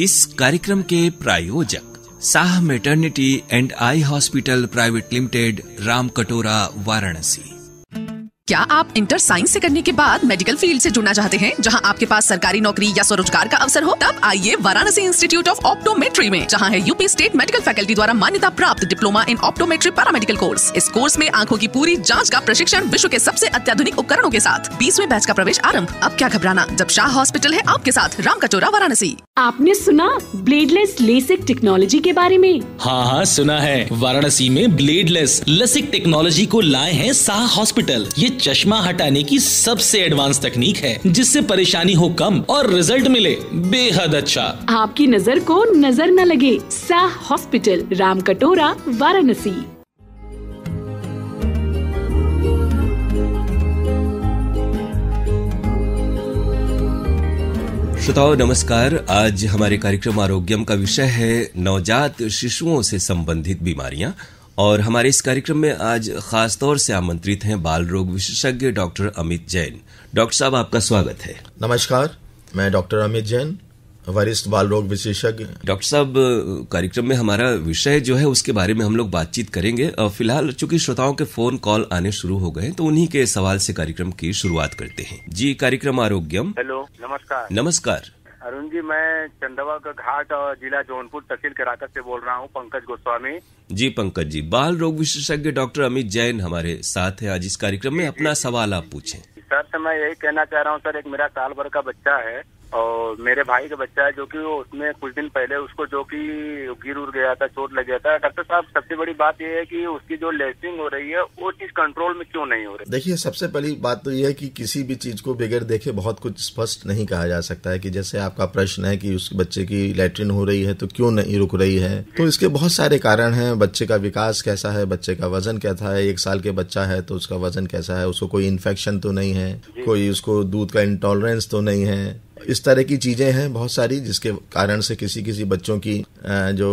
इस कार्यक्रम के प्रायोजक Sah maternity and eye hospital private limited Ram Katora Varanasi क्या आप इंटर साइंस से करने के बाद मेडिकल फील्ड से जुड़ना चाहते हैं जहां आपके पास सरकारी नौकरी या स्वरोजगार का अवसर हो तब आइए वाराणसी इंस्टीट्यूट ऑफ ऑप्टोमेट्री में जहां है यूपी स्टेट मेडिकल फैकल्टी द्वारा मान्यता प्राप्त diploma in optometry paramedical course इस कोर्स में आंखों की पूरी जाँच का प्रशिक्षण विश्व के सबसे अत्याधुनिक उपकरणों के साथ बीसवे बैच का प्रवेश आरम्भ अब क्या घबराना जब शाह हॉस्पिटल है आपके साथ राम वाराणसी आपने सुना ब्लेडलेस लेसिक टेक्नोलॉजी के बारे में हाँ हाँ सुना है वाराणसी में ब्लेडलेस लेसिक टेक्नोलॉजी को लाए हैं शाह हॉस्पिटल ये चश्मा हटाने की सबसे एडवांस तकनीक है जिससे परेशानी हो कम और रिजल्ट मिले बेहद अच्छा आपकी नजर को नजर न लगे सा हॉस्पिटल राम कटोरा वाराणसी श्रोताओं नमस्कार आज हमारे कार्यक्रम आरोग्यम का विषय है नवजात शिशुओं से संबंधित बीमारियां और हमारे इस कार्यक्रम में आज खास तौर से आमंत्रित हैं बाल रोग विशेषज्ञ डॉक्टर अमित जैन डॉक्टर साहब आपका स्वागत है नमस्कार मैं डॉक्टर अमित जैन वरिष्ठ बाल रोग विशेषज्ञ डॉक्टर साहब कार्यक्रम में हमारा विषय जो है उसके बारे में हम लोग बातचीत करेंगे फिलहाल चूंकि श्रोताओं के फोन कॉल आने शुरू हो गए तो उन्हीं के सवाल से कार्यक्रम की शुरुआत करते हैं जी कार्यक्रम आरोग्यम हेलो नमस्कार नमस्कार अरुण जी मैं चंदवा का घाट और जिला जौनपुर तहसील राकत से बोल रहा हूँ पंकज गोस्वामी जी पंकज जी बाल रोग विशेषज्ञ डॉक्टर अमित जैन हमारे साथ है आज इस कार्यक्रम में अपना सवाल आप पूछें सर से मैं यही कहना चाह रहा हूँ सर एक मेरा साल भर का बच्चा है और मेरे भाई का बच्चा है जो कि वो उसमें कुछ दिन पहले उसको जो कि गिर उड़ गया था चोट लग गया था डॉक्टर साहब सबसे बड़ी बात यह है कि उसकी जो लेसिंग हो रही है वो चीज कंट्रोल में क्यों नहीं हो रही देखिए सबसे पहली बात तो यह है कि किसी भी चीज को बगैर देखे बहुत कुछ स्पष्ट नहीं कहा जा सकता है कि जैसे आपका प्रश्न है कि उस बच्चे की लेटरिन हो रही है तो क्यों नहीं रुक रही है तो इसके बहुत सारे कारण है बच्चे का विकास कैसा है बच्चे का वजन कैसा है एक साल के बच्चा है तो उसका वजन कैसा है उसको कोई इन्फेक्शन तो नहीं है कोई उसको दूध का इंटॉलरेंस तो नहीं है इस तरह की चीज़ें हैं बहुत सारी जिसके कारण से किसी किसी बच्चों की जो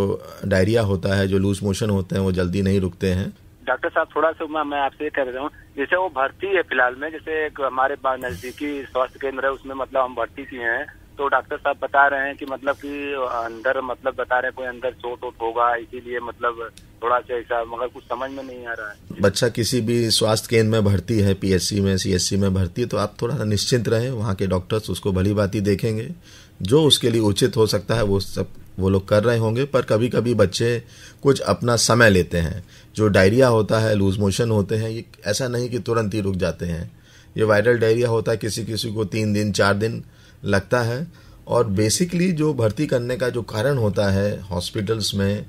डायरिया होता है जो लूज मोशन होते हैं वो जल्दी नहीं रुकते हैं डॉक्टर साहब थोड़ा सा मैं आपसे ये कह रहा हूँ जैसे वो भर्ती है फिलहाल में जैसे एक हमारे नजदीकी स्वास्थ्य केंद्र है उसमें मतलब हम भर्ती किए हैं तो डॉक्टर साहब बता रहे हैं कि मतलब कि अंदर मतलब बता रहे हैं कोई अंदर चोट वोट होगा इसीलिए मतलब थोड़ा सा ऐसा मगर कुछ समझ में नहीं आ रहा है बच्चा किसी भी स्वास्थ्य केंद्र में भर्ती है पीएससी में सीएससी में भर्ती है तो आप थोड़ा सा निश्चिंत रहे वहाँ के डॉक्टर्स उसको भली बाती देखेंगे जो उसके लिए उचित हो सकता है वो सब वो लोग कर रहे होंगे पर कभी कभी बच्चे कुछ अपना समय लेते हैं जो डायरिया होता है लूज मोशन होते हैं ये ऐसा नहीं कि तुरंत ही रुक जाते हैं ये वायरल डायरिया होता है किसी किसी को तीन दिन चार दिन लगता है और बेसिकली जो भर्ती करने का जो कारण होता है हॉस्पिटल्स में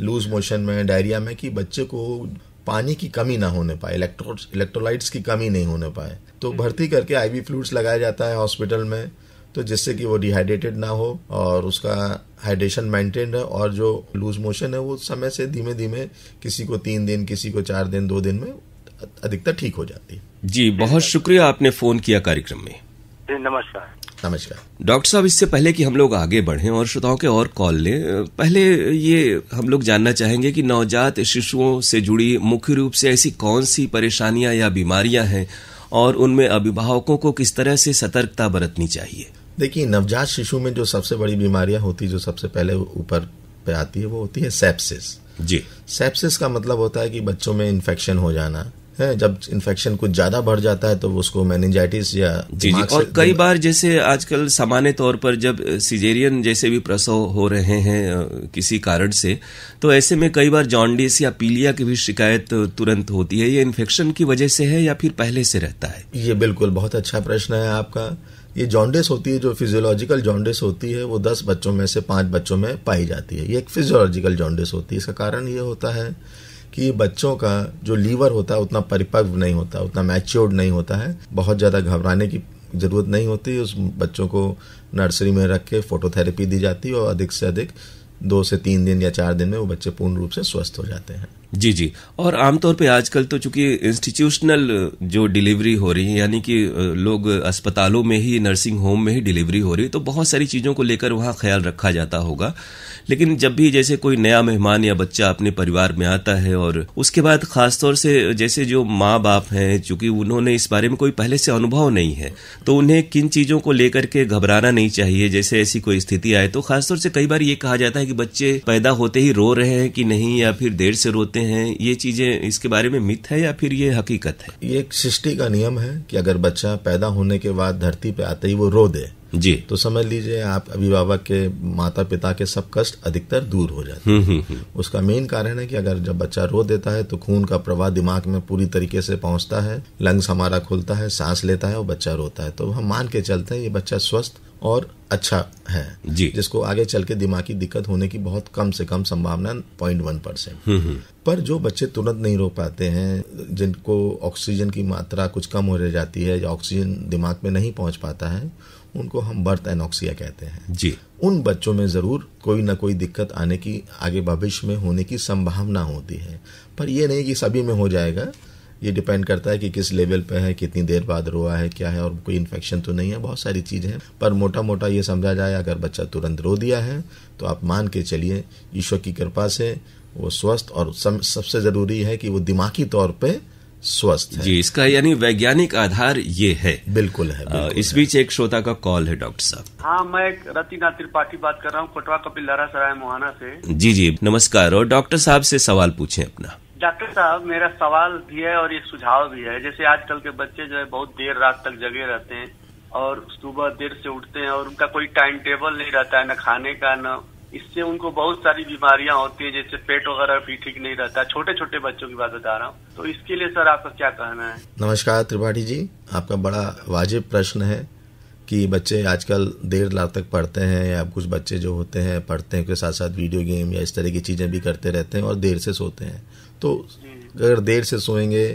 लूज मोशन में डायरिया में कि बच्चे को पानी की कमी ना होने पाए इलेक्ट्रो इलेक्ट्रोलाइट्स की कमी नहीं होने पाए तो हम्म। भर्ती करके आईवी फ्लूड्स लगाया जाता है हॉस्पिटल में तो जिससे कि वो डिहाइड्रेटेड ना हो और उसका हाइड्रेशन मेंटेन है और जो लूज मोशन है वो समय से धीमे धीमे किसी को तीन दिन किसी को चार दिन दो दिन में अधिकतर ठीक हो जाती है जी बहुत शुक्रिया आपने फोन किया कार्यक्रम में नमस्कार नमस्कार डॉक्टर साहब इससे पहले कि हम लोग आगे बढ़े और श्रोताओं के और कॉल लें पहले ये हम लोग जानना चाहेंगे कि नवजात शिशुओं से जुड़ी मुख्य रूप से ऐसी कौन सी परेशानियां या बीमारियां हैं और उनमें अभिभावकों को किस तरह से सतर्कता बरतनी चाहिए देखिए नवजात शिशु में जो सबसे बड़ी बीमारियां होती जो सबसे पहले ऊपर पे आती है वो होती है सेप्सिस जी सेप्सिस का मतलब होता है कि बच्चों में इन्फेक्शन हो जाना है जब इन्फेक्शन कुछ ज्यादा बढ़ जाता है तो उसको मैनेजाइटिस या जी जी और कई बार जैसे आजकल सामान्य तौर पर जब सिजेरियन जैसे भी प्रसव हो रहे हैं किसी कारण से तो ऐसे में कई बार जॉन्डिस या पीलिया की भी शिकायत तुरंत होती है ये इन्फेक्शन की वजह से है या फिर पहले से रहता है ये बिल्कुल बहुत अच्छा प्रश्न है आपका ये जॉन्डिस होती है जो फिजियोलॉजिकल जॉन्डिस होती है वो दस बच्चों में से पांच बच्चों में पाई जाती है ये एक फिजियोलॉजिकल जॉन्डिस होती है इसका कारण ये होता है कि बच्चों का जो लीवर होता है उतना परिपक्व नहीं होता उतना मैच्योर्ड नहीं होता है बहुत ज़्यादा घबराने की ज़रूरत नहीं होती उस बच्चों को नर्सरी में रख के फोटोथेरेपी दी जाती है और अधिक से अधिक दो से तीन दिन या चार दिन में वो बच्चे पूर्ण रूप से स्वस्थ हो जाते हैं जी जी और आमतौर पे आजकल तो चूंकि इंस्टीट्यूशनल जो डिलीवरी हो रही है यानी कि लोग अस्पतालों में ही नर्सिंग होम में ही डिलीवरी हो रही है तो बहुत सारी चीज़ों को लेकर वहाँ ख्याल रखा जाता होगा लेकिन जब भी जैसे कोई नया मेहमान या बच्चा अपने परिवार में आता है और उसके बाद खासतौर से जैसे जो माँ बाप हैं चूंकि उन्होंने इस बारे में कोई पहले से अनुभव नहीं है तो उन्हें किन चीज़ों को लेकर के घबराना नहीं चाहिए जैसे ऐसी कोई स्थिति आए तो खासतौर से कई बार ये कहा जाता है कि बच्चे पैदा होते ही रो रहे हैं कि नहीं या फिर देर से रोते हैं ये चीज़ें इसके बारे में मिथ है या फिर ये हकीकत है ये एक सृष्टि का नियम है कि अगर बच्चा पैदा होने के बाद धरती पे आते ही वो रो दे जी तो समझ लीजिए आप अभिभावक के माता पिता के सब कष्ट अधिकतर दूर हो जाते हैं हम्म, हम्म, हम्म। उसका मेन कारण है कि अगर जब बच्चा रो देता है तो खून का प्रवाह दिमाग में पूरी तरीके से पहुंचता है लंग्स हमारा खुलता है सांस लेता है और बच्चा रोता है तो हम मान के चलते हैं ये बच्चा स्वस्थ और अच्छा है जी जिसको आगे चल के दिमागी दिक्कत होने की बहुत कम से कम संभावना पॉइंट वन परसेंट पर जो बच्चे तुरंत नहीं रो पाते हैं जिनको ऑक्सीजन की मात्रा कुछ कम हो जाती है या ऑक्सीजन दिमाग में नहीं पहुंच पाता है उनको हम बर्थ एनोक्सिया कहते हैं जी उन बच्चों में ज़रूर कोई ना कोई दिक्कत आने की आगे भविष्य में होने की संभावना होती है पर यह नहीं कि सभी में हो जाएगा ये डिपेंड करता है कि किस लेवल पे है कितनी देर बाद रोआ है क्या है और कोई इन्फेक्शन तो नहीं है बहुत सारी चीज़ें हैं पर मोटा मोटा ये समझा जाए अगर बच्चा तुरंत रो दिया है तो आप मान के चलिए ईश्वर की कृपा से वो स्वस्थ और सबसे ज़रूरी है कि वो दिमागी तौर पर स्वस्थ जी इसका यानी वैज्ञानिक आधार ये है बिल्कुल है बिल्कुल इस बीच एक श्रोता का कॉल है डॉक्टर साहब हाँ मैं रतिनाथ त्रिपाठी बात कर रहा हूँ कटवा कपिल सराय मोहाना से जी जी नमस्कार और डॉक्टर साहब से सवाल पूछे अपना डॉक्टर साहब मेरा सवाल भी है और एक सुझाव भी है जैसे आजकल के बच्चे जो है बहुत देर रात तक जगे रहते हैं और सुबह देर से उठते हैं और उनका कोई टाइम टेबल नहीं रहता है न खाने का न इससे उनको बहुत सारी बीमारियां होती है जैसे पेट वगैरह भी ठीक नहीं रहता छोटे छोटे बच्चों की बात बता रहा हूँ तो इसके लिए सर आपका क्या कहना है नमस्कार त्रिपाठी जी आपका बड़ा वाजिब प्रश्न है कि बच्चे आजकल देर रात तक पढ़ते हैं या कुछ बच्चे जो होते हैं पढ़ते हैं के साथ साथ वीडियो गेम या इस तरह की चीज़ें भी करते रहते हैं और देर से सोते हैं तो अगर देर से सोएंगे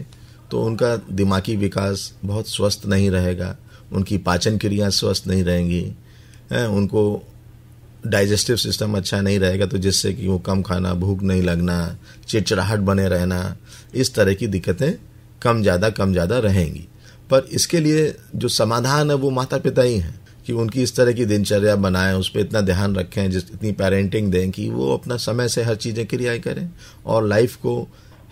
तो उनका दिमागी विकास बहुत स्वस्थ नहीं रहेगा उनकी पाचन क्रिया स्वस्थ नहीं रहेंगी हैं उनको डाइजेस्टिव सिस्टम अच्छा नहीं रहेगा तो जिससे कि वो कम खाना भूख नहीं लगना चिड़चिड़ाहट बने रहना इस तरह की दिक्कतें कम ज़्यादा कम ज़्यादा रहेंगी पर इसके लिए जो समाधान है वो माता पिता ही हैं कि उनकी इस तरह की दिनचर्या बनाएं उस पर इतना ध्यान रखें जिस इतनी पेरेंटिंग दें कि वो अपना समय से हर चीज़ें क्रिया करें और लाइफ को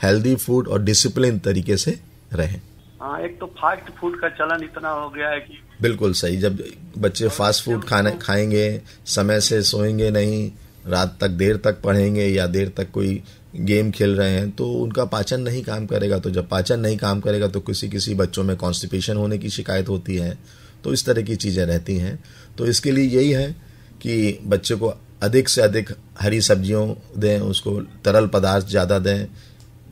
हेल्दी फूड और डिसिप्लिन तरीके से रहें हाँ एक तो फास्ट फूड का चलन इतना हो गया है कि बिल्कुल सही जब बच्चे फास्ट फूड खाने खाएंगे समय से सोएंगे नहीं रात तक देर तक पढ़ेंगे या देर तक कोई गेम खेल रहे हैं तो उनका पाचन नहीं काम करेगा तो जब पाचन नहीं काम करेगा तो किसी किसी बच्चों में कॉन्स्टिपेशन होने की शिकायत होती है तो इस तरह की चीज़ें रहती हैं तो इसके लिए यही है कि बच्चे को अधिक से अधिक हरी सब्जियों दें उसको तरल पदार्थ ज़्यादा दें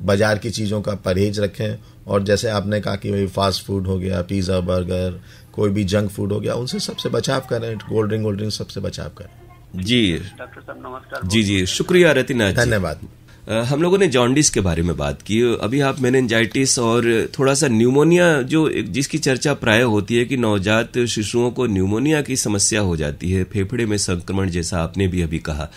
बाज़ार की चीज़ों का परहेज रखें और जैसे आपने कहा कि भाई फास्ट फूड हो गया पिज़्ज़ा बर्गर कोई भी जंक फूड हो गया उनसे सबसे बचाव करें कोल्ड ड्रिंक वोल्ड ड्रिंक सबसे बचाव करें जी डॉक्टर साहब नमस्कार जी जी शुक्रिया रतिना धन्यवाद हम लोगों ने जॉन्डिस के बारे में बात की अभी आप मेनेंजाइटिस और थोड़ा सा न्यूमोनिया जो जिसकी चर्चा प्राय होती है कि नवजात शिशुओं को न्यूमोनिया की समस्या हो जाती है फेफड़े में संक्रमण जैसा आपने भी अभी कहा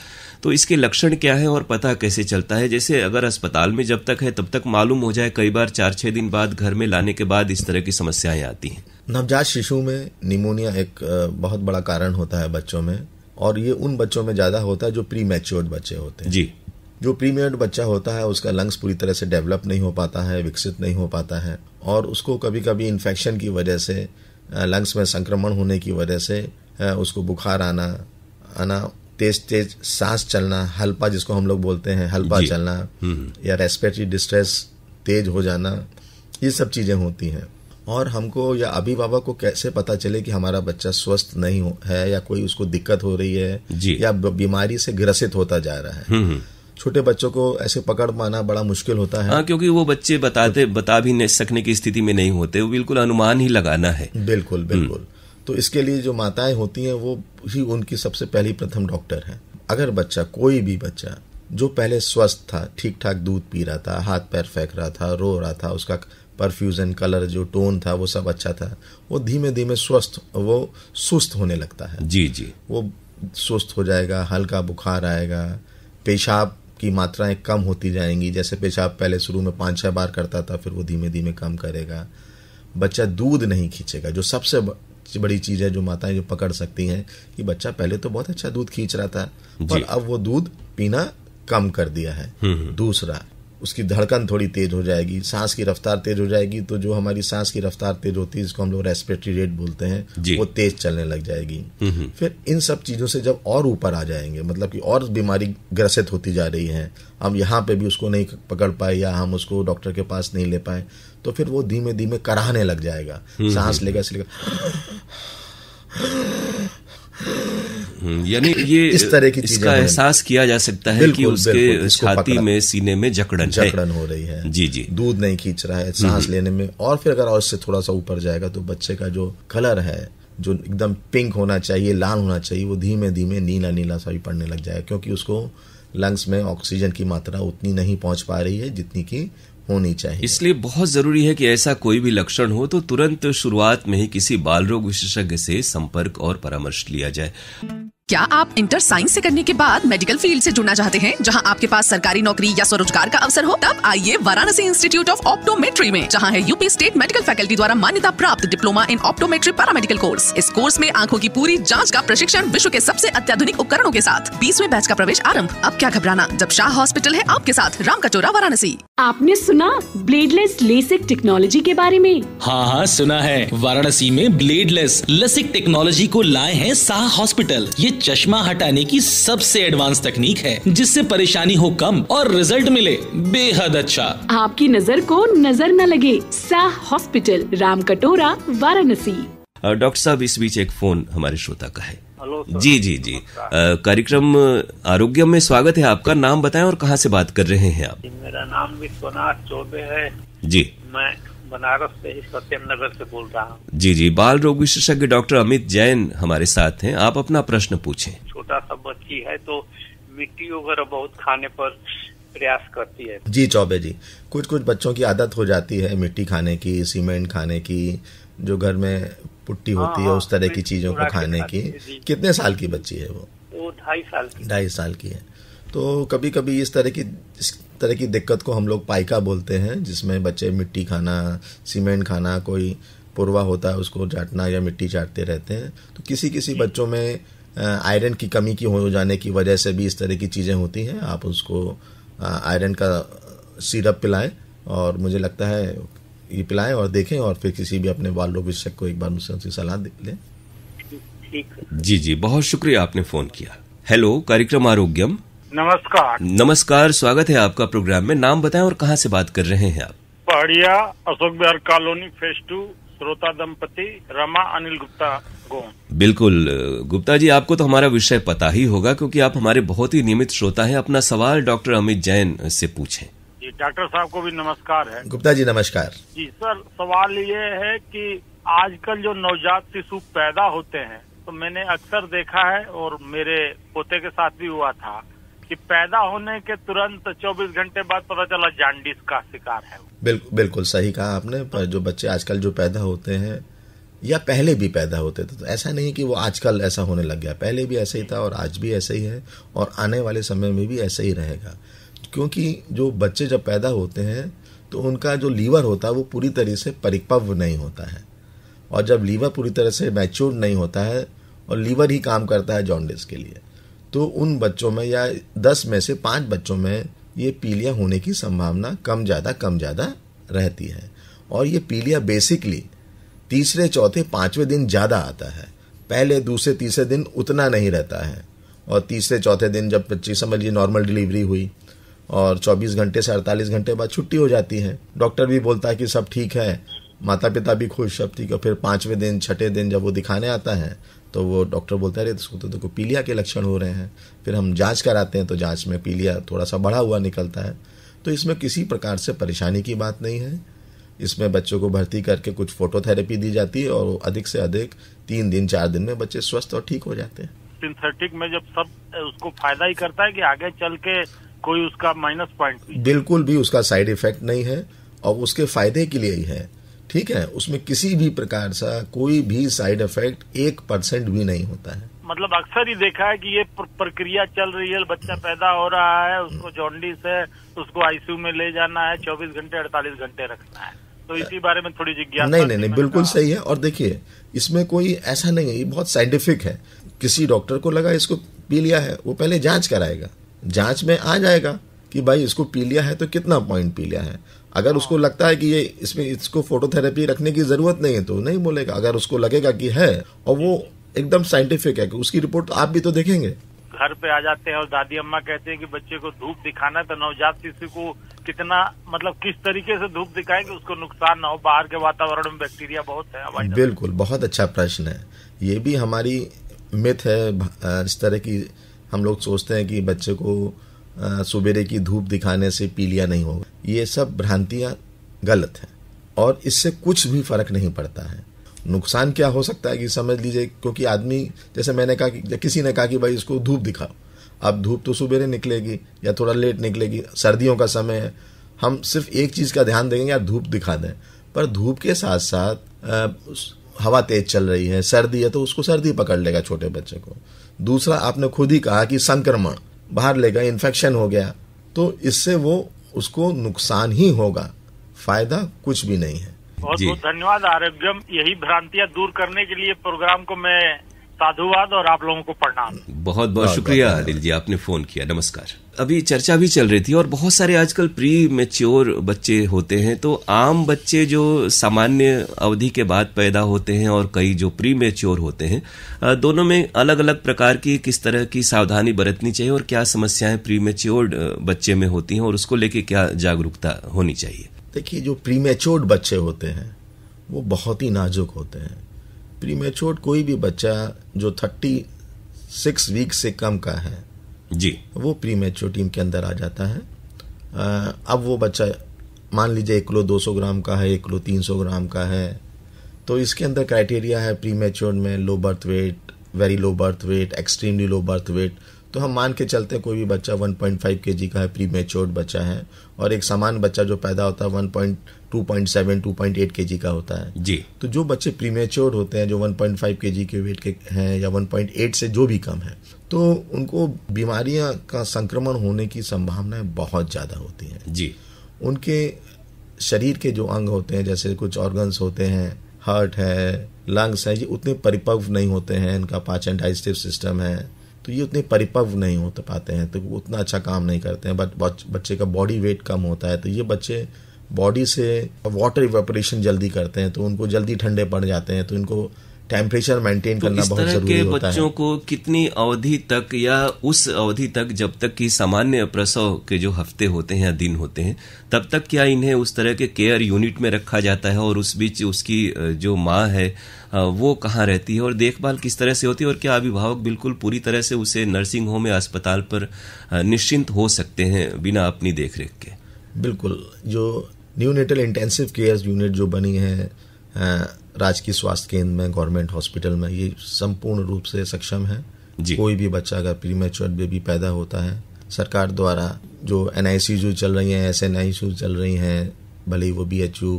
तो इसके लक्षण क्या है और पता कैसे चलता है जैसे अगर अस्पताल में जब तक है तब तक मालूम हो जाए कई बार चार छह दिन बाद घर में लाने के बाद इस तरह की समस्याएं आती हैं नवजात शिशु में निमोनिया एक बहुत बड़ा कारण होता है बच्चों में और ये उन बच्चों में ज़्यादा होता है जो प्री मैच्योर्ड बच्चे होते हैं जी जो प्रीमियर्ड बच्चा होता है उसका लंग्स पूरी तरह से डेवलप नहीं हो पाता है विकसित नहीं हो पाता है और उसको कभी कभी इन्फेक्शन की वजह से लंग्स में संक्रमण होने की वजह से उसको बुखार आना आना तेज तेज सांस चलना हल्पा जिसको हम लोग बोलते हैं हल्पा चलना हम्म। या रेस्पिरेटरी डिस्ट्रेस तेज हो जाना ये सब चीज़ें होती हैं और हमको या अभिभावक को कैसे पता चले कि हमारा बच्चा स्वस्थ नहीं है या कोई उसको दिक्कत हो रही है या बीमारी से ग्रसित होता जा रहा है हम्म, हम्म। छोटे बच्चों को ऐसे पकड़ पाना बड़ा मुश्किल होता है आ, हाँ, क्योंकि वो बच्चे बताते बता भी नहीं सकने की स्थिति में नहीं होते वो बिल्कुल अनुमान ही लगाना है बिल्कुल हम्म। बिल्कुल तो इसके लिए जो माताएं होती हैं वो ही उनकी सबसे पहली प्रथम डॉक्टर है अगर बच्चा कोई भी बच्चा जो पहले स्वस्थ था ठीक ठाक दूध पी रहा था हाथ पैर फेंक रहा था रो रहा था उसका परफ्यूज़न कलर जो टोन था वो सब अच्छा था वो धीमे धीमे स्वस्थ वो सुस्त होने लगता है जी जी वो सुस्त हो जाएगा हल्का बुखार आएगा पेशाब की मात्राएं कम होती जाएंगी जैसे पेशाब पहले शुरू में पाँच छः बार करता था फिर वो धीमे धीमे कम करेगा बच्चा दूध नहीं खींचेगा जो सबसे बड़ी चीज़ है जो माताएं जो पकड़ सकती हैं कि बच्चा पहले तो बहुत अच्छा दूध खींच रहा था पर अब वो दूध पीना कम कर दिया है हम्म, हम्म। दूसरा उसकी धड़कन थोड़ी तेज़ हो जाएगी सांस की रफ्तार तेज़ हो जाएगी तो जो हमारी सांस की रफ्तार तेज़ होती है जिसको हम लोग रेस्पिरेटरी रेट बोलते हैं वो तेज़ चलने लग जाएगी फिर इन सब चीज़ों से जब और ऊपर आ जाएंगे मतलब कि और बीमारी ग्रसित होती जा रही है हम यहाँ पे भी उसको नहीं पकड़ पाए या हम उसको डॉक्टर के पास नहीं ले पाए तो फिर वो धीमे धीमे कराहने लग जाएगा सांस लेगा इसलिए हम्म, यानी ये इस तरह की इसका एहसास किया जा सकता है कि उसके छाती में सीने में जकड़न जकड़न हो रही है जी जी दूध नहीं खींच रहा है सांस हम्म। लेने में और फिर अगर और इससे थोड़ा सा ऊपर जाएगा तो बच्चे का जो कलर है जो एकदम पिंक होना चाहिए लाल होना चाहिए वो धीमे धीमे नीला नीला सा भी पड़ने लग जाएगा क्योंकि उसको लंग्स में ऑक्सीजन की मात्रा उतनी नहीं पहुंच पा रही है जितनी की होनी चाहिए इसलिए बहुत जरूरी है कि ऐसा कोई भी लक्षण हो तो तुरंत शुरुआत में ही किसी बाल रोग विशेषज्ञ से संपर्क और परामर्श लिया जाए क्या आप इंटर साइंस से करने के बाद मेडिकल फील्ड से जुड़ना चाहते हैं जहां आपके पास सरकारी नौकरी या स्वरोजगार का अवसर हो तब आइए वाराणसी इंस्टीट्यूट ऑफ ऑप्टोमेट्री में जहां है यूपी स्टेट मेडिकल फैकल्टी द्वारा मान्यता प्राप्त diploma in optometry paramedical course इस कोर्स में आंखों की पूरी जाँच का प्रशिक्षण विश्व के सबसे अत्याधुनिक उपकरणों के साथ बीसवें बैच का प्रवेश आरम्भ अब क्या घबराना जब शाह हॉस्पिटल है आपके साथ राम कटोरा वाराणसी आपने सुना ब्लेडलेस लेसिक टेक्नोलॉजी के बारे में हाँ हाँ सुना है वाराणसी में ब्लेडलेस लेसिक टेक्नोलॉजी को लाए हैं शाह हॉस्पिटल चश्मा हटाने की सबसे एडवांस तकनीक है जिससे परेशानी हो कम और रिजल्ट मिले बेहद अच्छा आपकी नजर को नजर न लगे शाह हॉस्पिटल राम कटोरा वाराणसी डॉक्टर साहब इस बीच एक फोन हमारे श्रोता का है जी जी जी कार्यक्रम आरोग्य में स्वागत है आपका नाम बताएं और कहां से बात कर रहे हैं आप मेरा नाम विश्वनाथ चौबे है जी मैं बनारस से ही सत्यम नगर से बोल रहा हूँ जी जी बाल रोग विशेषज्ञ डॉक्टर अमित जैन हमारे साथ हैं आप अपना प्रश्न पूछें छोटा सा बच्ची है तो मिट्टी वगैरह बहुत खाने पर प्रयास करती है जी चौबे जी कुछ कुछ बच्चों की आदत हो जाती है मिट्टी खाने की सीमेंट खाने की जो घर में पुट्टी हाँ, होती है हाँ, उस तरह की चीजों को खाने की कितने साल की बच्ची है वो वो ढाई साल की ढाई साल की है तो कभी कभी इस तरह की इस तरह की दिक्कत को हम लोग पाइका बोलते हैं जिसमें बच्चे मिट्टी खाना सीमेंट खाना कोई पुरवा होता है उसको चाटना या मिट्टी चाटते रहते हैं तो किसी किसी बच्चों में आयरन की कमी की हो जाने की वजह से भी इस तरह की चीज़ें होती हैं आप उसको आयरन का सिरप पिलाएं और मुझे लगता है ये पिलाएं और देखें और फिर किसी भी अपने बाल रोग को एक बार मुझसे उसकी सलाह लें जी जी बहुत शुक्रिया आपने फ़ोन किया हेलो कार्यक्रम आरोग्यम नमस्कार नमस्कार स्वागत है आपका प्रोग्राम में नाम बताएं और कहां से बात कर रहे हैं आप Pahadia Ashok Bihar colony phase two श्रोता दंपति रमा अनिल गुप्ता गो बिल्कुल गुप्ता जी आपको तो हमारा विषय पता ही होगा क्योंकि आप हमारे बहुत ही नियमित श्रोता हैं अपना सवाल डॉक्टर अमित जैन से पूछे जी डॉक्टर साहब को भी नमस्कार है गुप्ता जी नमस्कार जी सर सवाल ये है कि आजकल जो नवजात शिशु पैदा होते हैं तो मैंने अक्सर देखा है और मेरे पोते के साथ भी हुआ था कि पैदा होने के तुरंत 24 घंटे बाद पता चला जांडिस का शिकार है बिल्कुल बिल्कुल सही कहा आपने पर जो बच्चे आजकल जो पैदा होते हैं या पहले भी पैदा होते थे तो ऐसा नहीं कि वो आजकल ऐसा होने लग गया पहले भी ऐसा ही था और आज भी ऐसे ही है और आने वाले समय में भी ऐसे ही रहेगा क्योंकि जो बच्चे जब पैदा होते हैं तो उनका जो लीवर होता है वो पूरी तरह से परिपक्व नहीं होता है और जब लीवर पूरी तरह से मैच्योर नहीं होता है और लीवर ही काम करता है जॉन्डिस के लिए तो उन बच्चों में या दस में से पाँच बच्चों में ये पीलिया होने की संभावना कम ज़्यादा कम ज़्यादा रहती है और ये पीलिया बेसिकली तीसरे चौथे पाँचवें दिन ज़्यादा आता है पहले दूसरे तीसरे दिन उतना नहीं रहता है और तीसरे चौथे दिन जब बच्ची समझ लीजिए नॉर्मल डिलीवरी हुई और 24 घंटे से 48 घंटे बाद छुट्टी हो जाती है डॉक्टर भी बोलता है कि सब ठीक है माता पिता भी खुश सब ठीक है फिर पाँचवें दिन छठे दिन जब वो दिखाने आता है तो वो डॉक्टर बोलता है अरे तो देखो पीलिया के लक्षण हो रहे हैं फिर हम जांच कराते हैं तो जांच में पीलिया थोड़ा सा बढ़ा हुआ निकलता है तो इसमें किसी प्रकार से परेशानी की बात नहीं है इसमें बच्चों को भर्ती करके कुछ फोटोथेरेपी दी जाती है और अधिक से अधिक तीन दिन चार दिन में बच्चे स्वस्थ और ठीक हो जाते हैं सिंथेटिक में जब सब उसको फायदा ही करता है कि आगे चल के कोई उसका माइनस पॉइंट बिल्कुल भी उसका साइड इफेक्ट नहीं है और उसके फायदे के लिए ही है ठीक है उसमें किसी भी प्रकार सा कोई भी साइड इफेक्ट एक परसेंट भी नहीं होता है मतलब अक्सर ही देखा है कि ये प्रक्रिया चल रही है बच्चा पैदा हो रहा है उसको जॉन्डिस है उसको आईसीयू में ले जाना है 24 घंटे 48 घंटे रखना है तो इसी बारे में थोड़ी जिज्ञासा नहीं नहीं नहीं बिल्कुल सही है और देखिए इसमें कोई ऐसा नहीं है ये बहुत साइंटिफिक है किसी डॉक्टर को लगा इसको पी लिया है वो पहले जांच कराएगा जांच में आ जाएगा कि भाई इसको पी लिया है तो कितना पॉइंट पी लिया है अगर उसको हाँ। लगता है कि ये इसमें इसको फोटोथेरेपी रखने की ज़रूरत नहीं है तो नहीं बोलेगा अगर उसको लगेगा कि है और वो एकदम साइंटिफिक है कि उसकी रिपोर्ट आप भी तो देखेंगे घर पे आ जाते हैं और दादी अम्मा कहते हैं कि बच्चे को धूप दिखाना तो नवजात शिशु को कितना मतलब किस तरीके से धूप दिखाएं कि उसको नुकसान ना हो बाहर के वातावरण में बैक्टीरिया बहुत है बिल्कुल बहुत अच्छा प्रश्न है ये भी हमारी मिथ है इस तरह की हम लोग सोचते हैं कि बच्चे को सुबेरे की धूप दिखाने से पीलिया नहीं होगा ये सब भ्रांतियाँ गलत हैं और इससे कुछ भी फर्क नहीं पड़ता है नुकसान क्या हो सकता है कि समझ लीजिए क्योंकि आदमी जैसे मैंने कहा कि किसी ने कहा कि भाई इसको धूप दिखाओ अब धूप तो सुबेरे निकलेगी या थोड़ा लेट निकलेगी सर्दियों का समय है हम सिर्फ एक चीज़ का ध्यान देंगे यार धूप दिखा दें पर धूप के साथ साथ हवा तेज चल रही है सर्दी है तो उसको सर्दी पकड़ लेगा छोटे बच्चे को दूसरा आपने खुद ही कहा कि संक्रमण बाहर ले गए इन्फेक्शन हो गया तो इससे वो उसको नुकसान ही होगा फायदा कुछ भी नहीं है बहुत बहुत धन्यवाद आरोग्यम यही भ्रांतियां दूर करने के लिए प्रोग्राम को मैं साधुवाद और आप लोगों को प्रणाम बहुत बहुत शुक्रिया अनिल जी आपने फोन किया नमस्कार अभी चर्चा भी चल रही थी और बहुत सारे आजकल प्री मेच्योर बच्चे होते हैं तो आम बच्चे जो सामान्य अवधि के बाद पैदा होते हैं और कई जो प्री मेच्योर होते हैं दोनों में अलग अलग प्रकार की किस तरह की सावधानी बरतनी चाहिए और क्या समस्याएं प्री मेच्योर बच्चे में होती हैं और उसको लेके क्या जागरूकता होनी चाहिए देखिए जो प्री मेच्योर्ड बच्चे होते हैं वो बहुत ही नाजुक होते हैं प्रीमेच्योर कोई भी बच्चा जो थर्टी सिक्स वीक से कम का है जी वो प्रीमेच्योर टीम के अंदर आ जाता है आ, अब वो बच्चा मान लीजिए एक किलो दो सौ ग्राम का है एक किलो तीन सौ ग्राम का है तो इसके अंदर क्राइटेरिया है प्रीमेच्योर में low birth weight very low birth weight extremely low birth weight तो हम मान के चलते हैं कोई भी बच्चा 1.5 पॉइंट का है प्री मेच्योर्ड बच्चा है और एक सामान्य बच्चा जो पैदा होता है 1.2.7 2.8 के केजी का होता है जी तो जो बच्चे प्री मेच्योर्ड होते हैं जो 1.5 केजी के वेट के हैं या 1.8 से जो भी कम है तो उनको बीमारियां का संक्रमण होने की संभावनाएं बहुत ज़्यादा होती हैं जी उनके शरीर के जो अंग होते हैं जैसे कुछ ऑर्गन्स होते हैं हार्ट है लंग्स है ये उतने परिपक्व नहीं होते हैं इनका पाचन डाइजेस्टिव सिस्टम है तो ये उतने परिपक्व नहीं हो तो पाते हैं तो उतना अच्छा काम नहीं करते हैं बट बच्चे का बॉडी वेट कम होता है तो ये बच्चे बॉडी से वाटर इवेपोरेशन जल्दी करते हैं तो उनको जल्दी ठंडे पड़ जाते हैं तो इनको टेम्परेचर मेंटेन तो करना बहुत जरूरी के होता बच्चों है। को कितनी अवधि तक या उस अवधि तक जब तक कि सामान्य प्रसव के जो हफ्ते होते हैं या दिन होते हैं तब तक क्या इन्हें उस तरह के केयर यूनिट में रखा जाता है और उस बीच उसकी जो माँ है वो कहाँ रहती है और देखभाल किस तरह से होती है और क्या अभिभावक बिल्कुल पूरी तरह से उसे नर्सिंग होम या अस्पताल पर निश्चिंत हो सकते हैं बिना अपनी देख रेख के बिल्कुल जो neonatal intensive care unit जो बनी है राजकीय स्वास्थ्य केंद्र में गवर्नमेंट हॉस्पिटल में ये संपूर्ण रूप से सक्षम है जी। कोई भी बच्चा अगर प्रीमेच्योर बेबी पैदा होता है सरकार द्वारा जो एन जो चल रही हैं एस एन चल रही हैं भले ही वो बी एच यू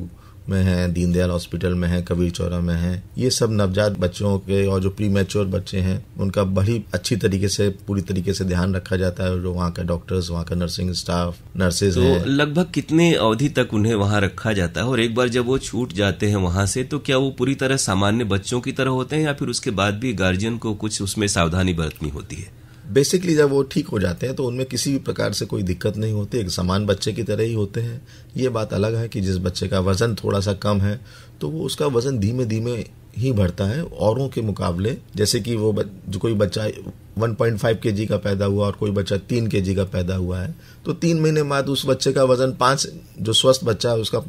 में है दीनदयाल हॉस्पिटल में है कबीर चौरा में है ये सब नवजात बच्चों के और जो प्री मेच्योर बच्चे हैं उनका बड़ी अच्छी तरीके से पूरी तरीके से ध्यान रखा जाता है जो वहाँ का डॉक्टर्स वहाँ का नर्सिंग स्टाफ नर्सेज तो लगभग कितने अवधि तक उन्हें वहाँ रखा जाता है और एक बार जब वो छूट जाते हैं वहाँ से तो क्या वो पूरी तरह सामान्य बच्चों की तरह होते हैं या फिर उसके बाद भी गार्जियन को कुछ उसमें सावधानी बरतनी होती है बेसिकली जब वो ठीक हो जाते हैं तो उनमें किसी भी प्रकार से कोई दिक्कत नहीं होती एक समान बच्चे की तरह ही होते हैं ये बात अलग है कि जिस बच्चे का वज़न थोड़ा सा कम है तो वो उसका वज़न धीमे धीमे ही बढ़ता है औरों के मुकाबले जैसे कि वो जो कोई बच्चा 1.5 पॉइंट का पैदा हुआ और कोई बच्चा 3 के का पैदा हुआ है तो तीन महीने बाद उस बच्चे का वज़न पाँच जो स्वस्थ बच्चा है उसका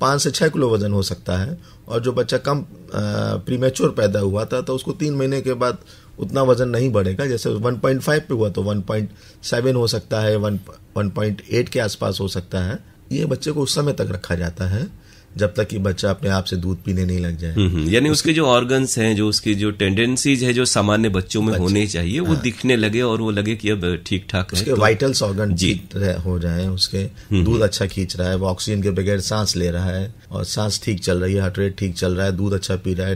पाँच से छः किलो वज़न हो सकता है और जो बच्चा कम प्रीमेच्योर पैदा हुआ था तो उसको तीन महीने के बाद उतना वजन नहीं बढ़ेगा जैसे 1.5 पे हुआ तो 1.7 हो सकता है 1 1.8 के आसपास हो सकता है ये बच्चे को उस समय तक रखा जाता है जब तक कि बच्चा अपने आप से दूध पीने नहीं लग जाए हम्म, यानी उसके जो ऑर्गन्स हैं जो उसकी जो टेंडेंसीज है जो सामान्य बच्चों में बच्चे, होने चाहिए हाँ। वो दिखने लगे और वो लगे कि अब ठीक ठाक उसके तो, वाइटल्स ऑर्गन जी हो जाए उसके हम्म, दूध हम्म। अच्छा खींच रहा है वो ऑक्सीजन के बगैर सांस ले रहा है और सांस ठीक चल रही है हार्ट रेट ठीक चल रहा है दूध अच्छा पी रहा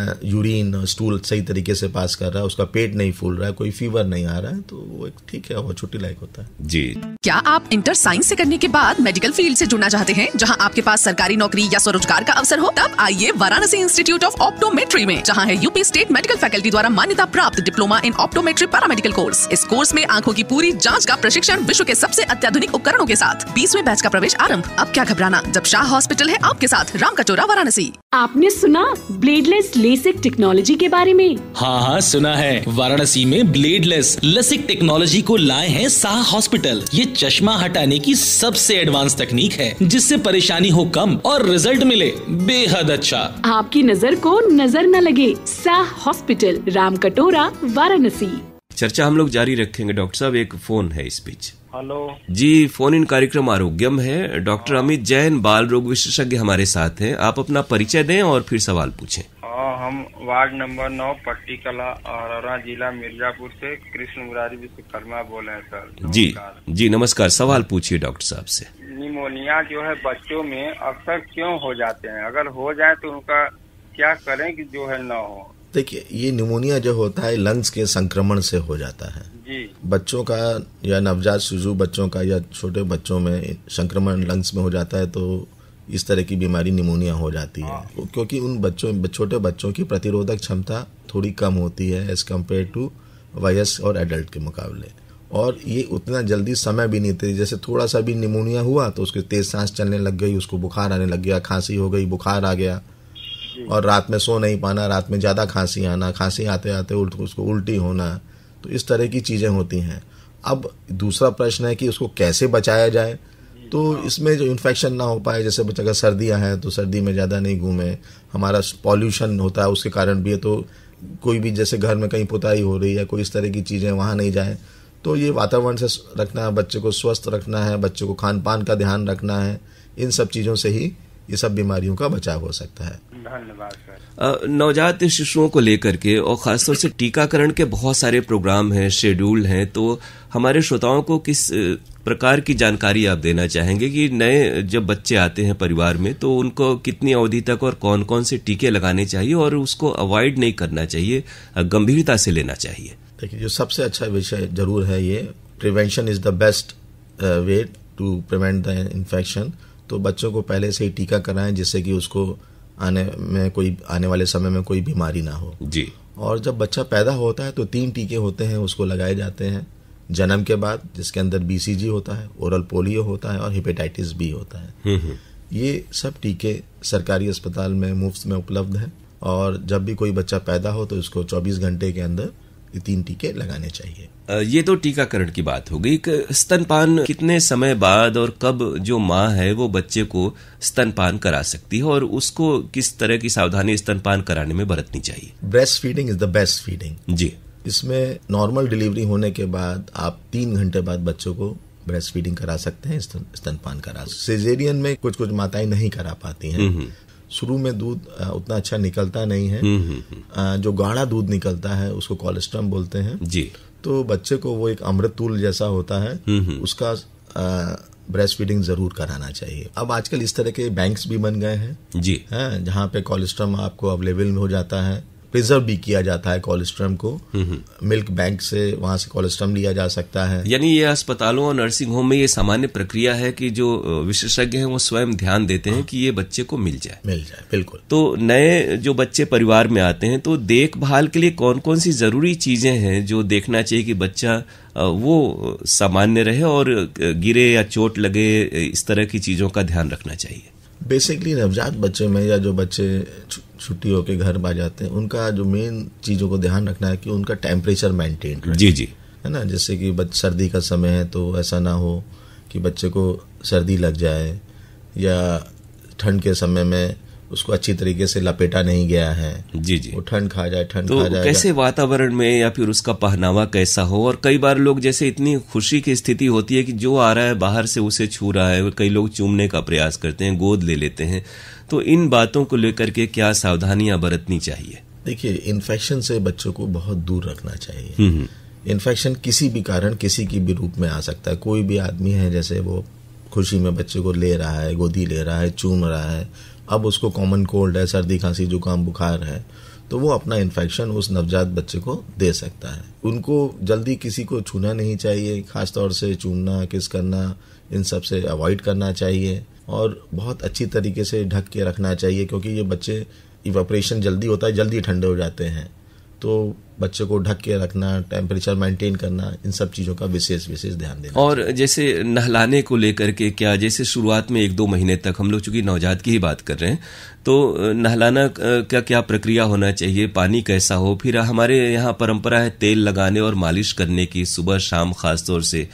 है यूरिन स्टूल सही तरीके से पास कर रहा है उसका पेट नहीं फूल रहा है कोई फीवर नहीं आ रहा है तो वो ठीक है वो छुट्टी लायक होता है जी क्या आप इंटर साइंस से करने के बाद मेडिकल फील्ड से जुड़ना चाहते हैं जहाँ आपके पास सरकारी नौकरी नौकरी या स्वरोजगार का अवसर हो तब आइए वाराणसी इंस्टीट्यूट ऑफ ऑप्टोमेट्री में जहाँ है यूपी स्टेट मेडिकल फैकल्टी द्वारा मान्यता प्राप्त diploma in optometry paramedical course इस कोर्स में आंखों की पूरी जाँच का प्रशिक्षण विश्व के सबसे अत्याधुनिक उपकरणों के साथ बीसवें बैच का प्रवेश आरम्भ अब क्या घबराना जब शाह हॉस्पिटल है आपके साथ राम कटोरा वाराणसी आपने सुना ब्लेडलेस लेसिक टेक्नोलॉजी के बारे में हाँ हाँ सुना है वाराणसी में ब्लेडलेस लेसिक टेक्नोलॉजी को लाए हैं शाह हॉस्पिटल ये चश्मा हटाने की सबसे एडवांस तकनीक है जिससे परेशानी हो कम और रिजल्ट मिले बेहद अच्छा आपकी नजर को नजर न लगे शाह हॉस्पिटल राम कटोरा वाराणसी चर्चा हम लोग जारी रखेंगे डॉक्टर साहब एक फोन है इस बीच हेलो जी फोन इन कार्यक्रम आरोग्यम है डॉक्टर अमित जैन बाल रोग विशेषज्ञ हमारे साथ हैं आप अपना परिचय दें और फिर सवाल पूछें हम वार्ड नंबर नौ पट्टी कला और जिला मिर्जापुर से कृष्ण मुरारी विश्वकर्मा बोले हैं सर जी जी नमस्कार सवाल पूछिए डॉक्टर साहब से निमोनिया जो है बच्चों में अक्सर क्यों हो जाते हैं अगर हो जाए तो उनका क्या करें कि जो है ना हो देखिए ये निमोनिया जो होता है लंग्स के संक्रमण से हो जाता है जी बच्चों का या नवजात शिशु बच्चों का या छोटे बच्चों में संक्रमण लंग्स में हो जाता है तो इस तरह की बीमारी निमोनिया हो जाती है हाँ। क्योंकि उन बच्चों छोटे बच्चों की प्रतिरोधक क्षमता थोड़ी कम होती है एज़ कम्पेयर टू वयस और एडल्ट के मुकाबले और ये उतना जल्दी समय भी नहीं थे जैसे थोड़ा सा भी निमोनिया हुआ तो उसके तेज़ सांस चलने लग गई उसको बुखार आने लग गया खांसी हो गई बुखार आ गया और रात में सो नहीं पाना रात में ज़्यादा खांसी आना खांसी आते आते उल्ट उसको उल्टी होना तो इस तरह की चीज़ें होती हैं अब दूसरा प्रश्न है कि उसको कैसे बचाया जाए तो हाँ। इसमें जो इन्फेक्शन ना हो पाए जैसे बच्चे अगर सर्दियाँ हैं तो सर्दी में ज़्यादा नहीं घूमें हमारा पॉल्यूशन होता है उसके कारण भी है तो कोई भी जैसे घर में कहीं पुताई हो रही है कोई इस तरह की चीज़ें वहाँ नहीं जाएँ तो ये वातावरण से रखना है बच्चे को स्वस्थ रखना है बच्चे को खान पान का ध्यान रखना है इन सब चीज़ों से ही ये सब बीमारियों का बचाव हो सकता है धन्यवाद नवजात शिशुओं को लेकर के और खासतौर से टीकाकरण के बहुत सारे प्रोग्राम हैं शेड्यूल हैं तो हमारे श्रोताओं को किस प्रकार की जानकारी आप देना चाहेंगे कि नए जब बच्चे आते हैं परिवार में तो उनको कितनी अवधि तक और कौन कौन से टीके लगाने चाहिए और उसको अवॉइड नहीं करना चाहिए गंभीरता से लेना चाहिए देखिए जो सबसे अच्छा विषय जरूर है ये prevention is the best way to prevent the infection तो बच्चों को पहले से ही टीका कराएं जिससे कि उसको आने में कोई आने वाले समय में कोई बीमारी ना हो जी और जब बच्चा पैदा होता है तो तीन टीके होते हैं उसको लगाए जाते हैं जन्म के बाद जिसके अंदर बीसीजी होता है ओरल पोलियो होता है और हिपेटाइटिस बी होता है हम्म, हम्म। ये सब टीके सरकारी अस्पताल में मुफ्त में उपलब्ध हैं और जब भी कोई बच्चा पैदा हो तो उसको 24 घंटे के अंदर तीन टीके लगाने चाहिए ये तो टीकाकरण की बात हो गई स्तनपान कितने समय बाद और कब जो माँ है वो बच्चे को स्तनपान करा सकती है और उसको किस तरह की सावधानी स्तनपान कराने में बरतनी चाहिए breast feeding is the best feeding जी इसमें नॉर्मल डिलीवरी होने के बाद आप तीन घंटे बाद बच्चों को ब्रेस्ट फीडिंग करा सकते हैं स्तनपान करा सकते में कुछ कुछ माताएं नहीं करा पाती हैं हम्म, हम्म। शुरू में दूध उतना अच्छा निकलता नहीं है हम्म, हम्म, हम्म। जो गाढ़ा दूध निकलता है उसको कोलेस्ट्रम बोलते हैं जी तो बच्चे को वो एक अमृत तूल जैसा होता है उसका ब्रेस्ट फीडिंग जरूर कराना चाहिए अब आजकल इस तरह के बैंक्स भी बन गए हैं जी हाँ जहाँ पे कोलेस्ट्रम आपको अवेलेबल हो जाता है प्रिजर्व भी किया जाता है कोलेस्ट्रम को मिल्क बैंक से वहां से कोलेस्ट्रम लिया जा सकता है यानी ये अस्पतालों और नर्सिंग होम में ये सामान्य प्रक्रिया है कि जो विशेषज्ञ हैं वो स्वयं ध्यान देते हैं हाँ। कि ये बच्चे को मिल जाए मिल जाए बिल्कुल तो नए जो बच्चे परिवार में आते हैं तो देखभाल के लिए कौन कौन सी जरूरी चीजें हैं जो देखना चाहिए कि बच्चा वो सामान्य रहे और गिरे या चोट लगे इस तरह की चीजों का ध्यान रखना चाहिए बेसिकली नवजात बच्चे में या जो बच्चे छुट्टी होकर घर आ जाते हैं उनका जो मेन चीज़ों को ध्यान रखना है कि उनका टेम्परेचर मेंटेन जी जी है ना जैसे कि सर्दी का समय है तो ऐसा ना हो कि बच्चे को सर्दी लग जाए या ठंड के समय में उसको अच्छी तरीके से लपेटा नहीं गया है जी जी ठंड खा जाए ठंड तो खा जाए कैसे वातावरण में या फिर उसका पहनावा कैसा हो और कई बार लोग जैसे इतनी खुशी की स्थिति होती है कि जो आ रहा है बाहर से उसे छू रहा है कई लोग चूमने का प्रयास करते हैं गोद ले लेते हैं तो इन बातों को लेकर के क्या सावधानियां बरतनी चाहिए देखिए इन्फेक्शन से बच्चों को बहुत दूर रखना चाहिए इन्फेक्शन हम्म, हम्म। किसी भी कारण किसी की भी रूप में आ सकता है कोई भी आदमी है जैसे वो खुशी में बच्चे को ले रहा है गोदी ले रहा है चूम रहा है अब उसको कॉमन कोल्ड है सर्दी खांसी जुकाम बुखार है तो वो अपना इन्फेक्शन उस नवजात बच्चे को दे सकता है उनको जल्दी किसी को छूना नहीं चाहिए खासतौर से चूमना किस करना इन सब से अवॉइड करना चाहिए और बहुत अच्छी तरीके से ढक के रखना चाहिए क्योंकि ये बच्चे इवेपरेशन जल्दी होता है जल्दी ठंडे हो जाते हैं तो बच्चों को ढक के रखना टेम्परेचर मेंटेन करना इन सब चीज़ों का विशेष विशेष ध्यान देना और जैसे नहलाने को लेकर के क्या जैसे शुरुआत में एक दो महीने तक हम लोग चूंकि नवजात की ही बात कर रहे हैं तो नहलाना का क्या प्रक्रिया होना चाहिए पानी कैसा हो फिर हमारे यहाँ परंपरा है तेल लगाने और मालिश करने की सुबह शाम खासतौर से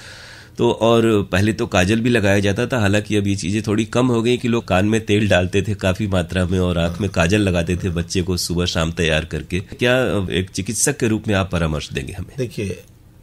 तो और पहले तो काजल भी लगाया जाता था हालांकि अब ये चीज़ें थोड़ी कम हो गई कि लोग कान में तेल डालते थे काफ़ी मात्रा में और आंख में काजल लगाते थे बच्चे को सुबह शाम तैयार करके क्या एक चिकित्सक के रूप में आप परामर्श देंगे हमें देखिए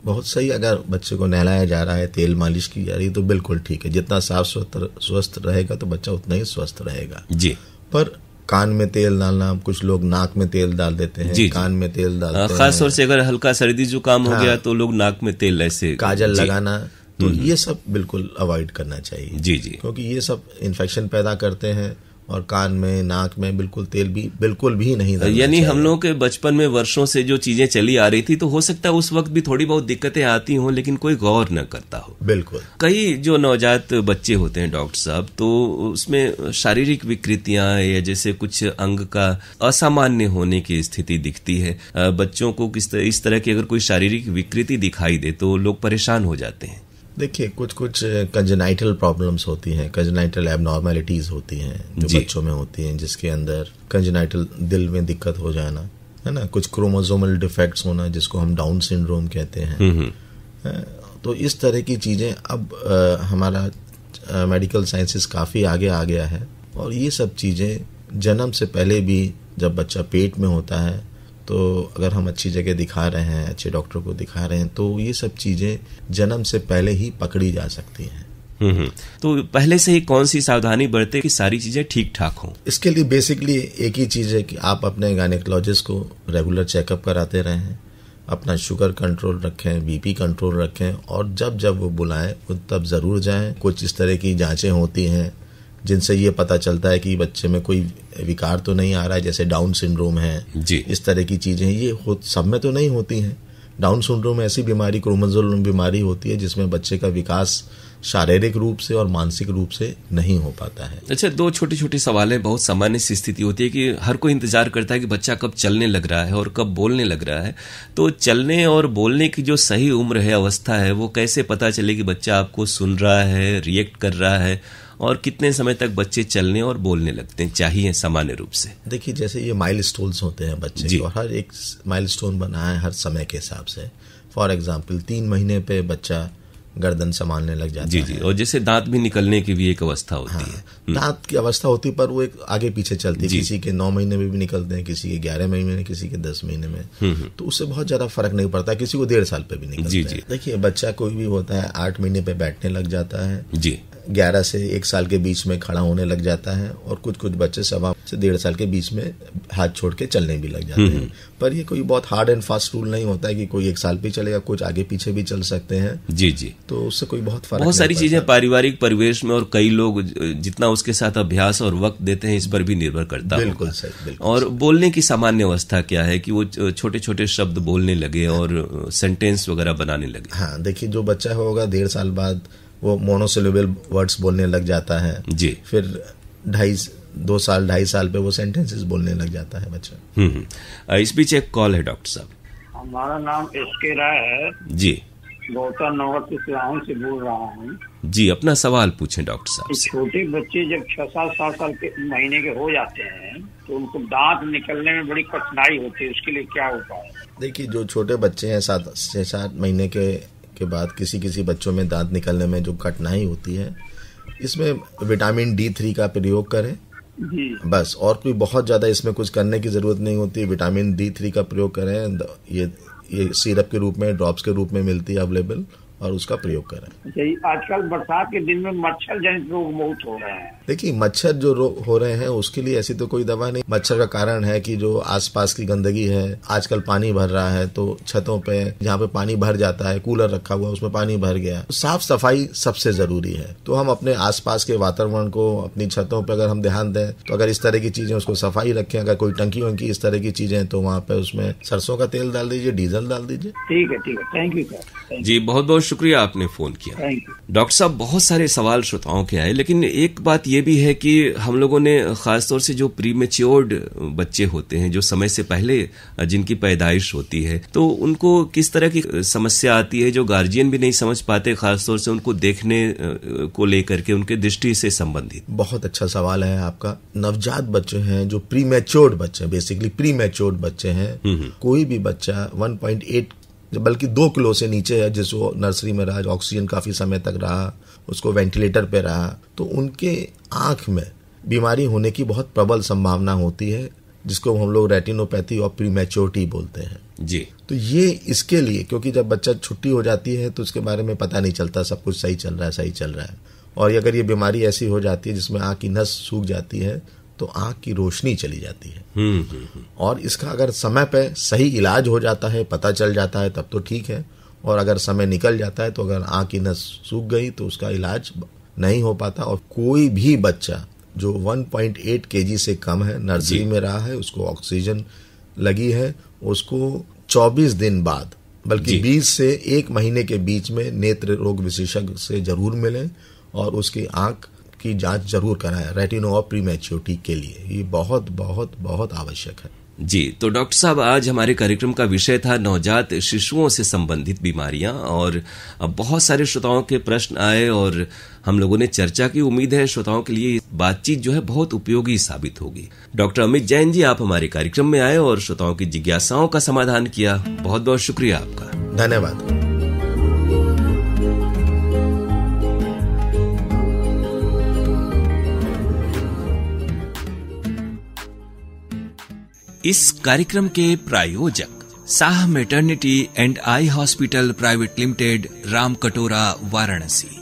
बहुत सही अगर बच्चे को नहलाया जा रहा है तेल मालिश की जा रही है तो बिल्कुल ठीक है जितना साफ स्वस्थ स्वस्थ रहेगा तो बच्चा उतना ही स्वस्थ रहेगा जी पर कान में तेल डालना कुछ लोग नाक में तेल डाल देते हैं जी, कान में तेल डालते हाँ, हैं खासतौर से अगर हल्का सर्दी जुकाम हाँ, हो गया हाँ। तो लोग नाक में तेल ऐसे काजल लगाना तो ये सब बिल्कुल अवॉइड करना चाहिए जी जी क्योंकि ये सब इन्फेक्शन पैदा करते हैं और कान में नाक में बिल्कुल तेल भी बिल्कुल भी नहीं यानी हम लोगों के बचपन में वर्षों से जो चीजें चली आ रही थी तो हो सकता है उस वक्त भी थोड़ी बहुत दिक्कतें आती हों लेकिन कोई गौर न करता हो बिल्कुल कई जो नवजात बच्चे होते हैं डॉक्टर साहब तो उसमें शारीरिक विकृतियां या जैसे कुछ अंग का असामान्य होने की स्थिति दिखती है बच्चों को किस तरह, इस तरह की अगर कोई शारीरिक विकृति दिखाई दे तो लोग परेशान हो जाते हैं देखिए कुछ कुछ कंजनाइटल प्रॉब्लम्स होती हैं कंजनाइटल एबनॉर्मेलिटीज़ होती हैं जो बच्चों में होती हैं जिसके अंदर कंजनाइटल दिल में दिक्कत हो जाना है ना कुछ क्रोमोजोमल डिफेक्ट्स होना जिसको हम डाउन सिंड्रोम कहते हैं हम्म, हम्म। तो इस तरह की चीज़ें अब आ, हमारा मेडिकल साइंसिस काफ़ी आगे आ गया है और ये सब चीज़ें जन्म से पहले भी जब बच्चा पेट में होता है तो अगर हम अच्छी जगह दिखा रहे हैं अच्छे डॉक्टर को दिखा रहे हैं तो ये सब चीज़ें जन्म से पहले ही पकड़ी जा सकती हैं हम्म, हम्म। तो पहले से ही कौन सी सावधानी बरते कि सारी चीज़ें ठीक ठाक हों इसके लिए बेसिकली एक ही चीज़ है कि आप अपने गायनेकोलॉजिस्ट को रेगुलर चेकअप कराते रहें अपना शुगर कंट्रोल रखें बीपी कंट्रोल रखें और जब जब वो बुलाएं तब ज़रूर जाएं कुछ इस तरह की जांचें होती हैं जिनसे ये पता चलता है कि बच्चे में कोई विकार तो नहीं आ रहा है जैसे डाउन सिंड्रोम है जी इस तरह की चीज़ें ये सब में तो नहीं होती हैं डाउन सिंड्रोम ऐसी बीमारी क्रोमजोल बीमारी होती है जिसमें बच्चे का विकास शारीरिक रूप से और मानसिक रूप से नहीं हो पाता है अच्छा दो छोटे छोटे सवाल है बहुत सामान्य सी स्थिति होती है कि हर कोई इंतजार करता है कि बच्चा कब चलने लग रहा है और कब बोलने लग रहा है तो चलने और बोलने की जो सही उम्र है अवस्था है वो कैसे पता चले कि बच्चा आपको सुन रहा है रिएक्ट कर रहा है और कितने समय तक बच्चे चलने और बोलने लगते हैं चाहिए सामान्य रूप से देखिए जैसे ये माइल होते हैं बच्चे जी और हर एक माइल बना है हर समय के हिसाब से फॉर एग्जाम्पल तीन महीने पे बच्चा गर्दन संभालने लग जाता जी जी है। और जैसे दांत भी निकलने की भी एक अवस्था होती हाँ, है हम्म। दांत की अवस्था होती पर वो एक आगे पीछे चलती है किसी के नौ महीने में भी निकलते हैं किसी के ग्यारह महीने में किसी के दस महीने में हम्म, हम्म। तो उससे बहुत ज्यादा फर्क नहीं पड़ता किसी को डेढ़ साल पे भी निकलते जी, जी। देखिए बच्चा कोई भी होता है आठ महीने पे बैठने लग जाता है जी ग्यारह से एक साल के बीच में खड़ा होने लग जाता है और कुछ कुछ बच्चे सवा से डेढ़ साल के बीच में हाथ छोड़ के चलने भी लग जाते हम्म, हैं हम्म। पर ये कोई बहुत हार्ड एंड फास्ट रूल नहीं होता है कि कोई एक साल पे चलेगा कुछ आगे पीछे भी चल सकते हैं जी जी तो उससे कोई बहुत फर्क बहुत सारी चीजें पारिवारिक परिवेश में और कई लोग जितना उसके साथ अभ्यास और वक्त देते हैं इस पर भी निर्भर करता है बिल्कुल सही बिल्कुल और बोलने की सामान्य अवस्था क्या है कि वो छोटे छोटे शब्द बोलने लगे और सेंटेंस हाँ। वगैरह बनाने लगे हाँ देखिए जो बच्चा होगा डेढ़ साल बाद वो मोनोसिलेबल वर्ड्स बोलने लग जाता है जी फिर ढाई दो साल ढाई साल पे वो सेंटेंसेस बोलने लग जाता है बच्चा हम्म, हम्म। इस बीच एक कॉल है डॉक्टर साहब हमारा नाम एस के राय है जी गौतम नगर के सिराहों से बोल रहा हूँ जी अपना सवाल पूछें डॉक्टर साहब छोटे बच्चे जब छह सात सात साल के महीने के हो जाते हैं तो उनको दांत निकलने में बड़ी कठिनाई होती है उसके लिए क्या उपाय देखिए जो छोटे बच्चे हैं सात छह सात महीने के के बाद किसी किसी बच्चों में दांत निकलने में जो कठिनाई होती है इसमें विटामिन डी थ्री का प्रयोग करें बस और कोई बहुत ज़्यादा इसमें कुछ करने की ज़रूरत नहीं होती विटामिन डी थ्री का प्रयोग करें ये ये सिरप के रूप में ड्रॉप्स के रूप में मिलती है अवेलेबल और उसका प्रयोग करें अच्छा, आजकल बरसात के दिन में मच्छर जनित रोग बहुत हो रहे हैं देखिए मच्छर जो रोग हो रहे हैं उसके लिए ऐसी तो कोई दवा नहीं मच्छर का कारण है कि जो आसपास की गंदगी है आजकल पानी भर रहा है तो छतों पे जहाँ पे पानी भर जाता है कूलर रखा हुआ उसमें पानी भर गया साफ सफाई सबसे जरूरी है तो हम अपने आसपास के वातावरण को अपनी छतों पर अगर हम ध्यान दें तो अगर इस तरह की चीजें उसको सफाई रखें अगर कोई टंकी वंकी इस तरह की चीजें तो वहाँ पे उसमें सरसों का तेल डाल दीजिए डीजल डाल दीजिए ठीक है ठीक है थैंक यू सर जी बहुत बहुत शुक्रिया आपने फोन किया डॉक्टर साहब बहुत सारे सवाल श्रोताओं के आए लेकिन एक बात यह भी है कि हम लोगों ने खासतौर से जो प्री मेच्योर्ड बच्चे होते हैं जो समय से पहले जिनकी पैदाइश होती है तो उनको किस तरह की समस्या आती है जो गार्जियन भी नहीं समझ पाते खासतौर से उनको देखने को लेकर के उनके दृष्टि से संबंधित बहुत अच्छा सवाल है आपका नवजात बच्चे हैं जो प्री मेच्योर्ड बच्चे बेसिकली प्री मेच्योर्ड बच्चे हैं हम्म, हम्म। कोई भी बच्चा वन जब बल्कि दो किलो से नीचे है जिस वो नर्सरी में रहा ऑक्सीजन काफ़ी समय तक रहा उसको वेंटिलेटर पे रहा तो उनके आँख में बीमारी होने की बहुत प्रबल संभावना होती है जिसको हम लोग रेटिनोपैथी और प्रीमेच्योरिटी बोलते हैं जी तो ये इसके लिए क्योंकि जब बच्चा छुट्टी हो जाती है तो उसके बारे में पता नहीं चलता सब कुछ सही चल रहा है सही चल रहा है और अगर ये बीमारी ऐसी हो जाती है जिसमें आँख की नस सूख जाती है तो आँख की रोशनी चली जाती है हम्म, हम्म, हम्म। और इसका अगर समय पे सही इलाज हो जाता है पता चल जाता है तब तो ठीक है और अगर समय निकल जाता है तो अगर आँख की नस सूख गई तो उसका इलाज नहीं हो पाता और कोई भी बच्चा जो 1.8 केजी से कम है नर्सरी में रहा है उसको ऑक्सीजन लगी है उसको 24 दिन बाद बल्कि 20 से एक महीने के बीच में नेत्र रोग विशेषज्ञ से जरूर मिलें और उसकी आंख की जांच जरूर कराएं रेटिनो और प्रीमेच्योरिटी के लिए ये बहुत बहुत बहुत आवश्यक है जी तो डॉक्टर साहब आज हमारे कार्यक्रम का विषय था नवजात शिशुओं से संबंधित बीमारियां और अब बहुत सारे श्रोताओं के प्रश्न आए और हम लोगों ने चर्चा की उम्मीद है श्रोताओं के लिए बातचीत जो है बहुत उपयोगी साबित होगी डॉक्टर अमित जैन जी आप हमारे कार्यक्रम में आए और श्रोताओं की जिज्ञासाओं का समाधान किया बहुत बहुत शुक्रिया आपका धन्यवाद इस कार्यक्रम के प्रायोजक Shah maternity and eye hospital private limited Ram Katora Varanasi